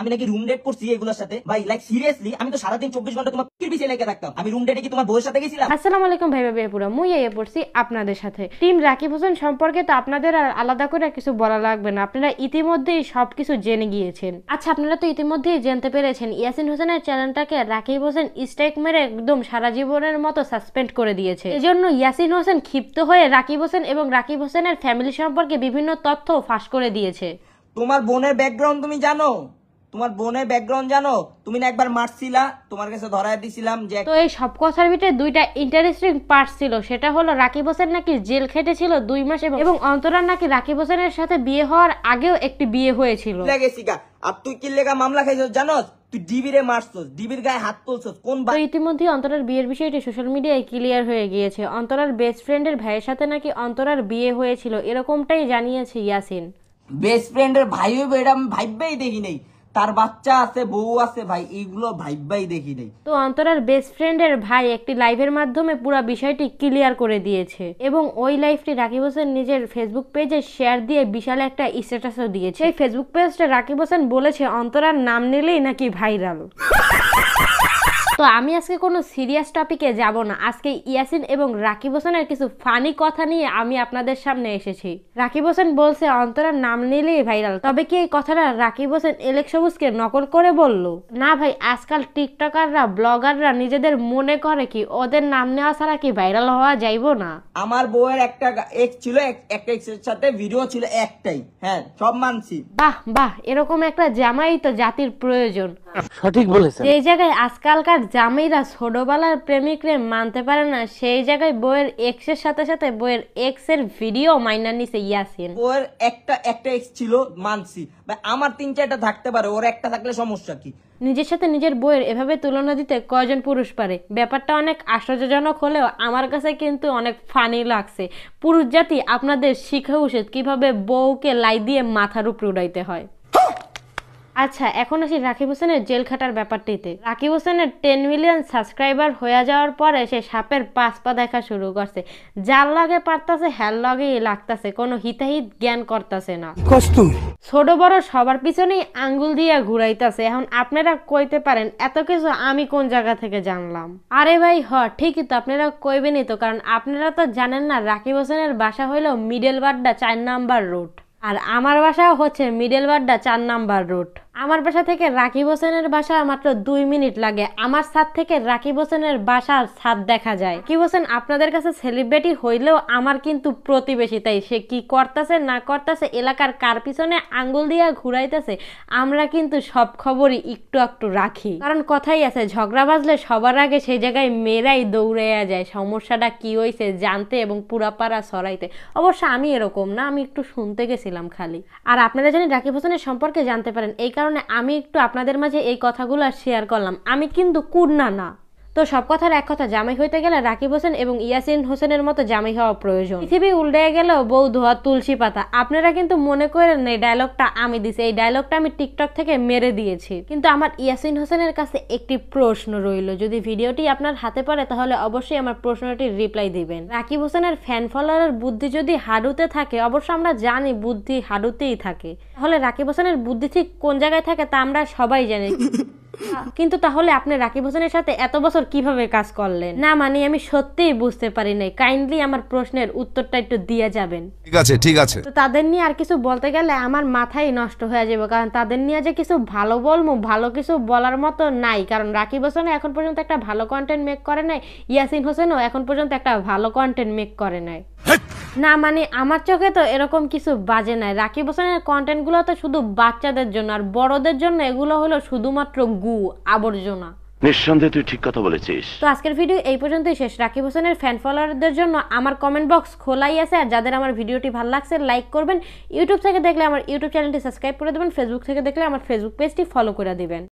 আমি নাকি room date করছি এগুলোর সাথে ভাই লাইক সিরিয়াসলি আমি তো সারাদিন চব্বিশ ঘন্টা তোমার কি পিছিয়ে লেগে থাকতাম আমি রুম ডেটে কি তোমার বউয়ের সাথে গেছিলাম আসসালাম আলাইকুম ভাই ভাই পুরো মুই এ পড়ছি আপনাদের সাথে টিম রাকিব হোসেন সম্পর্কে তো আপনাদের আর আলাদা করে কিছু বলা লাগবে না আপনারা ইতিমধ্যেই সবকিছু জেনে গিয়েছেন আচ্ছা আপনারা তো ইতিমধ্যেই জানতে পেরেছেন ইয়াসিন হোসেনের চ্যানেলটাকে রাকিব হোসেন স্ট্রাইক মেরে একদম সারা জীবনের মতো সাসপেন্ড করে দিয়েছে জন্য ইয়াসিন হোসেন ক্ষিপ্ত হয়ে রাকিব হোসেন এবং রাকিব হোসেনের ফ্যামিলি সম্পর্কে বিভিন্ন তথ্য ফাঁস করে দিয়েছে তোমার বোনের ব্যাকগ্রাউন্ড তুমি জানো তোমার বোনের ব্যাকগ্রাউন্ড জানো তুমি না একবার মারছিলা তোমার কাছে ধরায় দিছিলাম যে তো এই সব কথার ভিতরে দুইটা ইন্টারেস্টিং পার্ট ছিল সেটা হলো রাকিব হোসেন নাকি জেল খেটেছিল দুই মাস এবং অন্তরার নাকি রাকিব হোসেনের সাথে বিয়ে হওয়ার আগেও একটি বিয়ে হয়েছিল লেগেছিকা আর তুই কি লেগা মামলা খাইছস জানোস তুই ডিবি রে মারছস ডিবির গায়ে হাত তুলছস কোন বা- ইতিমধ্যে অন্তরার বিয়ের বিষয়টি সোশ্যাল মিডিয়ায় ক্লিয়ার হয়ে গিয়েছে অন্তরার বেস্ট ফ্রেন্ডের ভাইয়ের সাথে নাকি অন্তরার বিয়ে হয়েছিল এরকমটাই জানিয়েছে ইয়াসিন বেস্ট ফ্রেন্ডের ভাইও হইব এটা ভাববেই দেখি নেই তার বাচ্চা আছে বউ আছে ভাই এইগুলো ভাই দেখি নেই তো অন্তরার বেস্ট ফ্রেন্ডের ভাই একটি লাইভের মাধ্যমে পুরো বিষয়টি ক্লিয়ার করে দিয়েছে এবং ওই লাইভটি রাকিব হোসেন নিজের ফেসবুক পেজে শেয়ার দিয়ে বিশাল একটা স্ট্যাটাসও দিয়েছে এই ফেসবুক পেজটা রাকিব হোসেন বলেছে অন্তরার নাম নিলেই নাকি ভাইরাল তো আমি আজকে কোনো সিরিয়াস টপিকে যাব না আজকে ইয়াসিন এবং রাকিব হোসেনের কিছু ফানি কথা নিয়ে আমি আপনাদের সামনে এসেছি রাকিব হোসেন বলছে অন্তরার নাম নিলেই ভাইরাল তবে কি এই কথাটা রাকিব হোসেন এলেক সবুজকে নকল করে বলল না ভাই আজকাল টিকটকাররা ব্লগাররা নিজেদের মনে করে কি ওদের নাম নেওয়া ছাড়া কি ভাইরাল হওয়া যাইব না আমার বউয়ের একটা এক ছিল একটা এক্সের সাথে ভিডিও ছিল একটাই হ্যাঁ সব মানছি বাহ বাহ এরকম একটা জামাই তো জাতির প্রয়োজন সঠিক বলেছেন যে জায়গায় আজকালকার জামাইরা ছোটবেলার প্রেমিকরে মানতে পারে না সেই জায়গায় বইয়ের এক্স এর সাথে সাথে বইয়ের এক্স এর ভিডিও মাইনার নিছে ইয়াসিন ওর একটা একটা এক্স ছিল মানছি ভাই আমার তিন চারটা থাকতে পারে ওর একটা থাকলে সমস্যা কি নিজের সাথে নিজের বইয়ের এভাবে তুলনা দিতে কয়জন পুরুষ পারে ব্যাপারটা অনেক আশ্চর্যজনক হলেও আমার কাছে কিন্তু অনেক ফানি লাগছে পুরুষ জাতি আপনাদের শিখে উচিত কিভাবে বউকে লাই দিয়ে মাথার উপরে উড়াইতে হয় আচ্ছা এখন আসি রাকিব হোসেনের জেল খাটার ব্যাপারটিতে রাকিব হোসেনের টেন মিলিয়ন সাবস্ক্রাইবার হয়ে যাওয়ার পরে সে সাপের পাঁচ পা দেখা শুরু করছে যার লাগে পারতাছে হ্যার লগেই লাগতাছে কোনো হিতাহিত জ্ঞান করতাছে না ছোট বড় সবার পিছনেই আঙ্গুল দিয়ে ঘুরাইতাছে এখন আপনারা কইতে পারেন এত কিছু আমি কোন জায়গা থেকে জানলাম আরে ভাই হ ঠিকই তো আপনারা কইবেনই তো কারণ আপনারা তো জানেন না রাকিব হোসেনের বাসা হইলো মিডল বাড্ডা চার নাম্বার রোড আর আমার বাসা হচ্ছে মিডল বাড্ডা চার নাম্বার রোড আমার বাসা থেকে রাকিব হোসেনের বাসা মাত্র দুই মিনিট লাগে আমার ছাদ থেকে রাকিব হোসেনের বাসার ছাদ দেখা যায় কি হোসেন আপনাদের কাছে সেলিব্রিটি হইলেও আমার কিন্তু প্রতিবেশী তাই সে কি করতেছে না করতেছে এলাকার কার পিছনে আঙ্গুল দিয়া ঘুরাইতেছে আমরা কিন্তু সব খবরই একটু একটু রাখি কারণ কথাই আছে ঝগড়া বাজলে সবার আগে সেই জায়গায় মেয়েরাই দৌড়াইয়া যায় সমস্যাটা কি হয়েছে জানতে এবং পুরাপাড়া সরাইতে অবশ্য আমি এরকম না আমি একটু শুনতে গেছিলাম খালি আর আপনারা জানি রাকিব হোসেনের সম্পর্কে জানতে পারেন এই কারণে কারণে আমি একটু আপনাদের মাঝে এই কথাগুলো শেয়ার করলাম আমি কিন্তু কুড়না না তো সব কথার এক কথা জামাই হইতে গেলে রাকিব হোসেন এবং ইয়াসিন হোসেনের মতো জামাই হওয়া প্রয়োজন পৃথিবী উল্টে গেলেও বউ ধোয়া তুলসী পাতা আপনারা কিন্তু মনে করেন এই ডায়লগটা আমি দিছি এই ডায়লগটা আমি টিকটক থেকে মেরে দিয়েছি কিন্তু আমার ইয়াসিন হোসেনের কাছে একটি প্রশ্ন রইল যদি ভিডিওটি আপনার হাতে পারে তাহলে অবশ্যই আমার প্রশ্নটির রিপ্লাই দিবেন রাকিব হোসেনের ফ্যান ফলোয়ারের বুদ্ধি যদি হাডুতে থাকে অবশ্য আমরা জানি বুদ্ধি হাডুতেই থাকে তাহলে রাকিব হোসেনের বুদ্ধি ঠিক কোন জায়গায় থাকে তা আমরা সবাই জানি হ্যাঁ। কিন্তু তাহলে আপনি রাকিব হোসেনের সাথে এত বছর কিভাবে কাজ করলেন না মানে আমি সত্যিই বুঝতে পারি নাই কাইন্ডলি আমার প্রশ্নের উত্তরটা একটু দিয়ে যাবেন ঠিক আছে ঠিক আছে তো তাদের নিয়ে আর কিছু বলতে গেলে আমার মাথাই নষ্ট হয়ে যাবে কারণ তাদের নিয়ে যে কিছু ভালো বলবো ভালো কিছু বলার মতো নাই কারণ রাকিব হোসেন এখন পর্যন্ত একটা ভালো কন্টেন্ট মেক করে নাই ইয়াসিন হোসেনও এখন পর্যন্ত একটা ভালো কন্টেন্ট মেক করে নাই না মানে আমার চোখে তো এরকম কিছু বাজে নাই রাকিব হোসেনের কন্টেন্টগুলো তো শুধু বাচ্চাদের জন্য আর বড়দের জন্য এগুলো হলো শুধুমাত্র গু আবর্জনা নিঃসন্দেহে তুই ঠিক কথা বলেছিস তো আজকের ভিডিও এই পর্যন্তই শেষ রাকিব হোসেনের ফ্যান ফলোয়ারদের জন্য আমার কমেন্ট বক্স খোলাই আছে আর যাদের আমার ভিডিওটি ভালো লাগছে লাইক করবেন ইউটিউব থেকে দেখলে আমার ইউটিউব চ্যানেলটি সাবস্ক্রাইব করে দেবেন ফেসবুক থেকে দেখলে আমার ফেসবুক পেজটি ফলো করে দিবেন